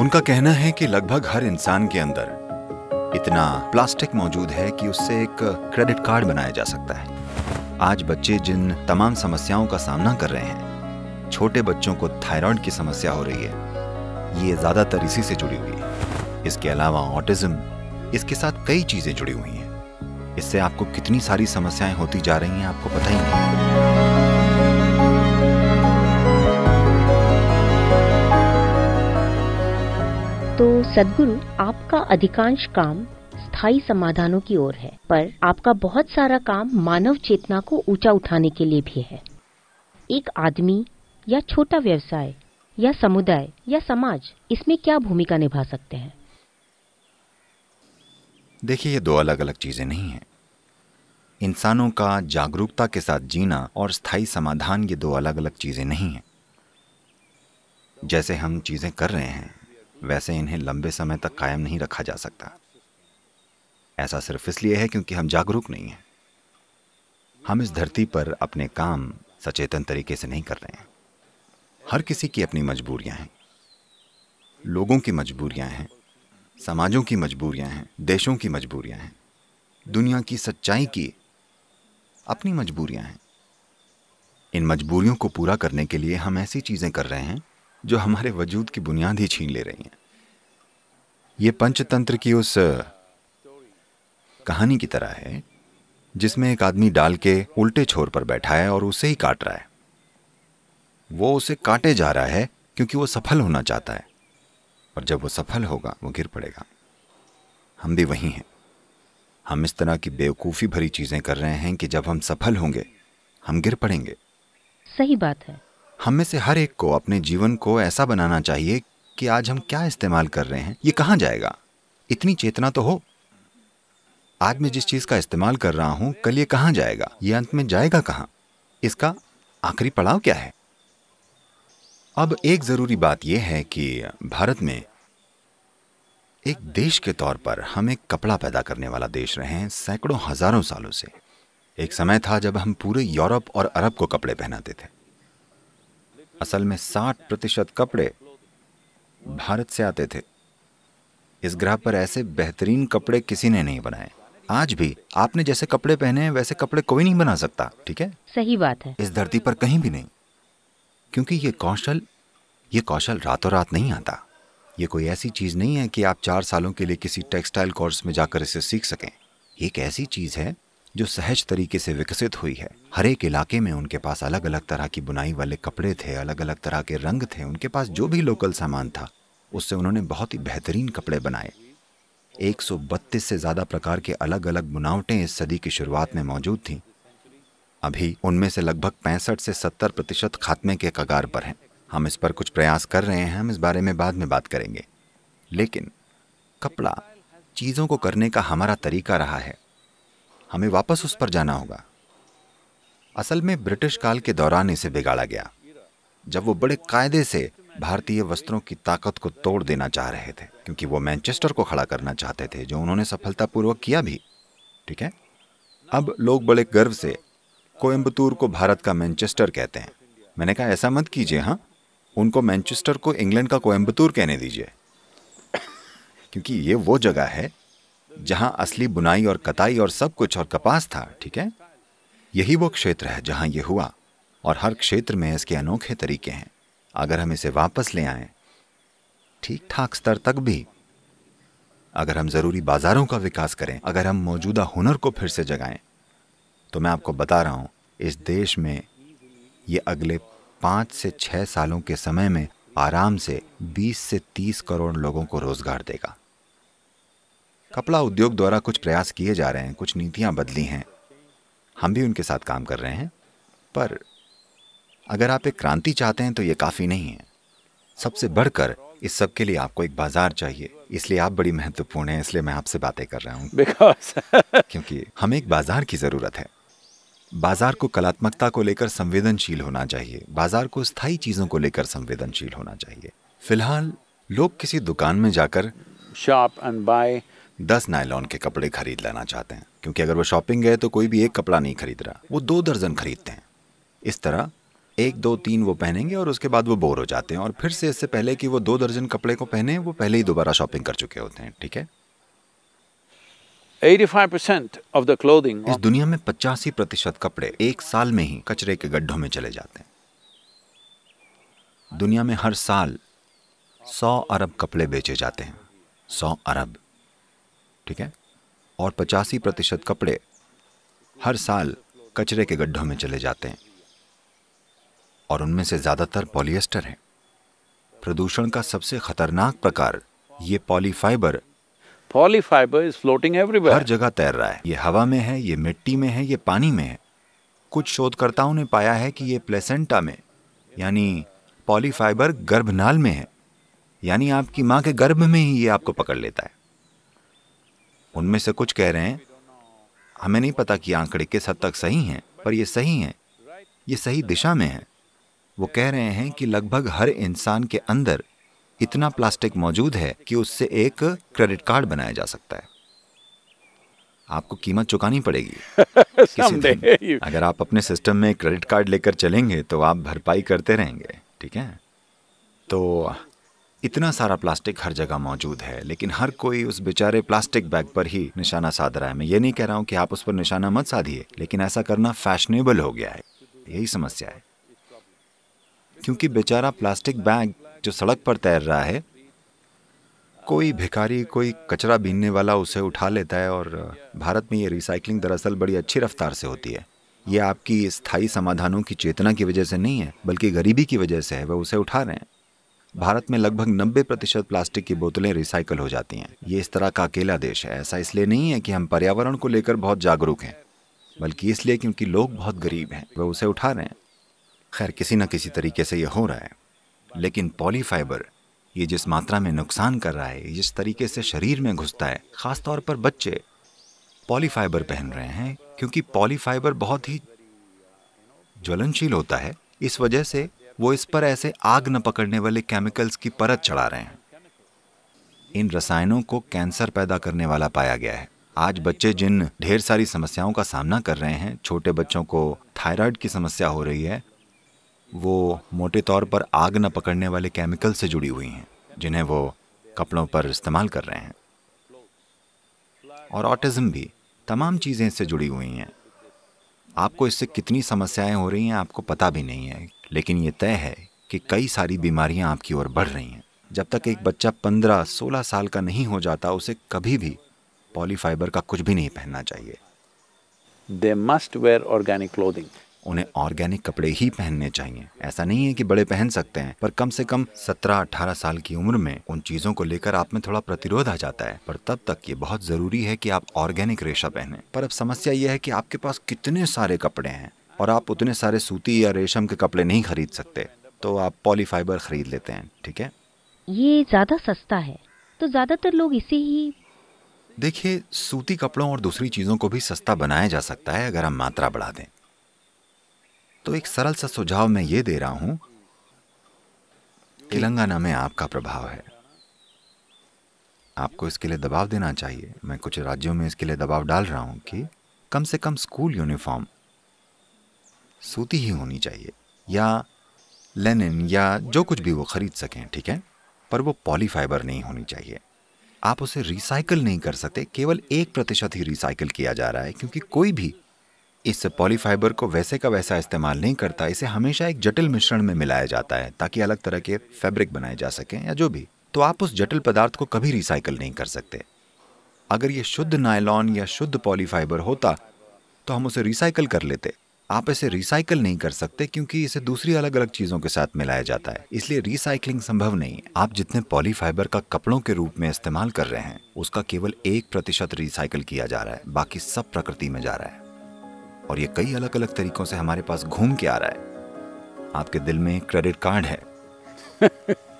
उनका कहना है कि लगभग हर इंसान के अंदर इतना प्लास्टिक मौजूद है कि उससे एक क्रेडिट कार्ड बनाया जा सकता है आज बच्चे जिन तमाम समस्याओं का सामना कर रहे हैं छोटे बच्चों को थायराइड की समस्या हो रही है ये ज़्यादातर इसी से जुड़ी हुई है इसके अलावा ऑटिज्म इसके साथ कई चीज़ें जुड़ी हुई हैं इससे आपको कितनी सारी समस्याएं होती जा रही हैं आपको पता ही नहीं तो सदगुरु आपका अधिकांश काम स्थायी समाधानों की ओर है पर आपका बहुत सारा काम मानव चेतना को ऊंचा उठाने के लिए भी है एक आदमी या छोटा व्यवसाय या समुदाय या समाज इसमें क्या भूमिका निभा सकते हैं देखिए ये दो अलग अलग चीजें नहीं है इंसानों का जागरूकता के साथ जीना और स्थायी समाधान ये दो अलग अलग चीजें नहीं है जैसे हम चीजें कर रहे हैं वैसे इन्हें लंबे समय तक कायम नहीं रखा जा सकता ऐसा सिर्फ इसलिए है क्योंकि हम जागरूक नहीं हैं हम इस धरती पर अपने काम सचेतन तरीके से नहीं कर रहे हैं हर किसी की अपनी मजबूरियां हैं लोगों की मजबूरियां हैं समाजों की मजबूरियां हैं देशों की मजबूरियां हैं दुनिया की सच्चाई की अपनी मजबूरियां हैं इन मजबूरियों को पूरा करने के लिए हम ऐसी चीज़ें कर रहे हैं जो हमारे वजूद की बुनियाद ही छीन ले रही हैं ये पंचतंत्र की उस कहानी की तरह है जिसमें एक आदमी डाल के उल्टे छोर पर बैठा है और उसे ही काट रहा है वो उसे काटे जा रहा है क्योंकि वो सफल होना चाहता है और जब वो सफल होगा वो गिर पड़ेगा हम भी वही हैं हम इस तरह की बेवकूफ़ी भरी चीज़ें कर रहे हैं कि जब हम सफल होंगे हम गिर पड़ेंगे सही बात है हम में से हर एक को अपने जीवन को ऐसा बनाना चाहिए कि आज हम क्या इस्तेमाल कर रहे हैं ये कहाँ जाएगा इतनी चेतना तो हो आज मैं जिस चीज़ का इस्तेमाल कर रहा हूं कल ये कहां जाएगा ये अंत में जाएगा कहां इसका आखिरी पड़ाव क्या है अब एक ज़रूरी बात यह है कि भारत में एक देश के तौर पर हम एक कपड़ा पैदा करने वाला देश रहे हैं सैकड़ों हज़ारों सालों से एक समय था जब हम पूरे यूरोप और अरब को कपड़े पहनाते थे असल में 60 प्रतिशत कपड़े भारत से आते थे इस ग्रह पर ऐसे बेहतरीन कपड़े किसी ने नहीं बनाए आज भी आपने जैसे कपड़े पहने हैं वैसे कपड़े कोई नहीं बना सकता ठीक है सही बात है इस धरती पर कहीं भी नहीं क्योंकि ये कौशल ये कौशल रातों रात नहीं आता ये कोई ऐसी चीज़ नहीं है कि आप चार सालों के लिए किसी टेक्सटाइल कोर्स में जाकर इसे सीख सकें एक ऐसी चीज़ है जो सहज तरीके से विकसित हुई है हर एक इलाके में उनके पास अलग अलग तरह की बुनाई वाले कपड़े थे अलग अलग तरह के रंग थे उनके पास जो भी लोकल सामान था उससे उन्होंने बहुत ही बेहतरीन कपड़े बनाए 132 से ज़्यादा प्रकार के अलग अलग बुनावटें इस सदी की शुरुआत में मौजूद थीं अभी उनमें से लगभग पैंसठ से सत्तर प्रतिशत खात्मे के कगार पर हैं हम इस पर कुछ प्रयास कर रहे हैं हम इस बारे में बाद में बात करेंगे लेकिन कपड़ा चीज़ों को करने का हमारा तरीका रहा है हमें वापस उस पर जाना होगा असल में ब्रिटिश काल के दौरान इसे बिगाड़ा गया जब वो बड़े कायदे से भारतीय वस्त्रों की ताकत को तोड़ देना चाह रहे थे क्योंकि वो मैनचेस्टर को खड़ा करना चाहते थे जो उन्होंने सफलतापूर्वक किया भी ठीक है अब लोग बड़े गर्व से कोयम्बतूर को भारत का मैनचेस्टर कहते हैं मैंने कहा ऐसा मत कीजिए हाँ उनको मैनचेस्टर को इंग्लैंड का कोयम्बतूर कहने दीजिए क्योंकि ये वो जगह है जहां असली बुनाई और कताई और सब कुछ और कपास था ठीक है यही वो क्षेत्र है जहां ये हुआ और हर क्षेत्र में इसके अनोखे तरीके हैं अगर हम इसे वापस ले आए ठीक ठाक स्तर तक भी अगर हम ज़रूरी बाज़ारों का विकास करें अगर हम मौजूदा हुनर को फिर से जगाएं तो मैं आपको बता रहा हूं इस देश में ये अगले पांच से छह सालों के समय में आराम से 20 से 30 करोड़ लोगों को रोज़गार देगा कपड़ा उद्योग द्वारा कुछ प्रयास किए जा रहे हैं कुछ नीतियां बदली हैं हम भी उनके साथ काम कर रहे हैं पर अगर आप एक क्रांति चाहते हैं तो ये काफ़ी नहीं है सबसे बढ़कर इस सब के लिए आपको एक बाजार चाहिए इसलिए आप बड़ी महत्वपूर्ण हैं इसलिए मैं आपसे बातें कर रहा हूँ क्योंकि हमें एक बाजार की ज़रूरत है बाजार को कलात्मकता को लेकर संवेदनशील होना चाहिए बाजार को स्थायी चीज़ों को लेकर संवेदनशील होना चाहिए फिलहाल लोग किसी दुकान में जाकर शॉप एंड बाय दस नायलॉन के कपड़े खरीद लेना चाहते हैं क्योंकि अगर वो शॉपिंग गए तो कोई भी एक कपड़ा नहीं खरीद रहा वो दो दर्जन खरीदते हैं इस तरह एक दो तीन वो पहनेंगे और उसके बाद वो बोर हो जाते हैं और फिर से इससे पहले कि वो दो दर्जन कपड़े को पहने वो पहले ही दोबारा शॉपिंग कर चुके होते हैं ठीक है 85% of the clothing इस दुनिया में पचासी प्रतिशत कपड़े एक साल में ही कचरे के गड्ढों में चले जाते हैं दुनिया में हर साल सौ अरब कपड़े बेचे जाते हैं सौ अरब ठीक है और पचासी प्रतिशत कपड़े हर साल कचरे के गड्ढों में चले जाते हैं और उनमें से ज़्यादातर पॉलिएस्टर हैं प्रदूषण का सबसे खतरनाक प्रकार ये polyfibre polyfibre is floating everywhere हर जगह तैर रहा है ये हवा में है ये मिट्टी में है ये पानी में है कुछ शोधकर्ताओं ने पाया है कि ये प्लेसेंटा में यानी पॉलीफाइबर गर्भनाल में है यानी आपकी माँ के गर्भ में ही ये आपको पकड़ लेता है उनमें से कुछ कह रहे हैं हमें नहीं पता कि आंकड़े किस हद तक सही हैं पर ये सही हैं ये सही दिशा में हैं वो कह रहे हैं कि लगभग हर इंसान के अंदर इतना प्लास्टिक मौजूद है कि उससे एक क्रेडिट कार्ड बनाया जा सकता है आपको कीमत चुकानी पड़ेगी किसी दिन अगर आप अपने सिस्टम में क्रेडिट कार्ड लेकर चलेंगे तो आप भरपाई करते रहेंगे ठीक है तो इतना सारा प्लास्टिक हर जगह मौजूद है लेकिन हर कोई उस बेचारे प्लास्टिक बैग पर ही निशाना साध रहा है मैं ये नहीं कह रहा हूँ कि आप उस पर निशाना मत साधिए लेकिन ऐसा करना फैशनेबल हो गया है यही समस्या है क्योंकि बेचारा प्लास्टिक बैग जो सड़क पर तैर रहा है कोई भिखारी कोई कचरा बीनने वाला उसे उठा लेता है और भारत में ये रिसाइकलिंग दरअसल बड़ी अच्छी रफ्तार से होती है ये आपकी स्थायी समाधानों की चेतना की वजह से नहीं है बल्कि गरीबी की वजह से है वह उसे उठा रहे हैं भारत में लगभग 90 प्रतिशत प्लास्टिक की बोतलें रिसाइकल हो जाती हैं ये इस तरह का अकेला देश है ऐसा इसलिए नहीं है कि हम पर्यावरण को लेकर बहुत जागरूक हैं बल्कि इसलिए क्योंकि लोग बहुत गरीब हैं वे उसे उठा रहे हैं खैर किसी न किसी तरीके से ये हो रहा है लेकिन पॉलीफाइबर ये जिस मात्रा में नुकसान कर रहा है जिस तरीके से शरीर में घुसता है ख़ासतौर पर बच्चे पॉलीफाइबर पहन रहे हैं क्योंकि पॉलीफाइबर बहुत ही ज्वलनशील होता है इस वजह से वो इस पर ऐसे आग न पकड़ने वाले केमिकल्स की परत चढ़ा रहे हैं इन रसायनों को कैंसर पैदा करने वाला पाया गया है आज बच्चे जिन ढेर सारी समस्याओं का सामना कर रहे हैं छोटे बच्चों को थायराइड की समस्या हो रही है वो मोटे तौर पर आग न पकड़ने वाले केमिकल से जुड़ी हुई हैं जिन्हें वो कपड़ों पर इस्तेमाल कर रहे हैं और ऑटिज़्म भी तमाम चीज़ें इससे जुड़ी हुई हैं आपको इससे कितनी समस्याएं हो रही हैं आपको पता भी नहीं है लेकिन ये तय है कि कई सारी बीमारियां आपकी ओर बढ़ रही हैं जब तक एक बच्चा पंद्रह सोलह साल का नहीं हो जाता उसे कभी भी पॉलीफाइबर का कुछ भी नहीं पहनना चाहिए they must wear organic clothing उन्हें ऑर्गेनिक कपड़े ही पहनने चाहिए ऐसा नहीं है कि बड़े पहन सकते हैं पर कम से कम 17-18 साल की उम्र में उन चीजों को लेकर आप में थोड़ा प्रतिरोध आ जाता है पर तब तक ये बहुत जरूरी है कि आप ऑर्गेनिक रेशा पहने पर अब समस्या यह है कि आपके पास कितने सारे कपड़े हैं और आप उतने सारे सूती या रेशम के कपड़े नहीं खरीद सकते तो आप पॉलीफाइबर खरीद लेते हैं ठीक है ये ज्यादा सस्ता है तो ज्यादातर लोग इसे ही देखिए सूती कपड़ों और दूसरी चीज़ों को भी सस्ता बनाया जा सकता है अगर हम मात्रा बढ़ा दें तो एक सरल सा सुझाव मैं ये दे रहा हूं तेलंगाना में आपका प्रभाव है आपको इसके लिए दबाव देना चाहिए मैं कुछ राज्यों में इसके लिए दबाव डाल रहा हूं कि कम से कम स्कूल यूनिफॉर्म सूती ही होनी चाहिए या लेनिन या जो कुछ भी वो खरीद सकें ठीक है पर वो पॉलीफाइबर नहीं होनी चाहिए आप उसे रिसाइकल नहीं कर सकते केवल एक प्रतिशत ही रिसाइकल किया जा रहा है क्योंकि कोई भी इस पॉलीफाइबर को वैसे का वैसा इस्तेमाल नहीं करता इसे हमेशा एक जटिल मिश्रण में मिलाया जाता है ताकि अलग तरह के फैब्रिक बनाए जा सकें या जो भी तो आप उस जटिल पदार्थ को कभी रिसाइकल नहीं कर सकते अगर ये शुद्ध नायलॉन या शुद्ध पॉलीफाइबर होता तो हम उसे रिसाइकल कर लेते आप इसे रिसाइकल नहीं कर सकते क्योंकि इसे दूसरी अलग अलग चीज़ों के साथ मिलाया जाता है इसलिए रिसाइकलिंग संभव नहीं है आप जितने पॉलीफाइबर का कपड़ों के रूप में इस्तेमाल कर रहे हैं उसका केवल एक प्रतिशत रिसाइकल किया जा रहा है बाकी सब प्रकृति में जा रहा है और ये कई अलग अलग तरीकों से हमारे पास घूम के आ रहा है आपके दिल में क्रेडिट कार्ड है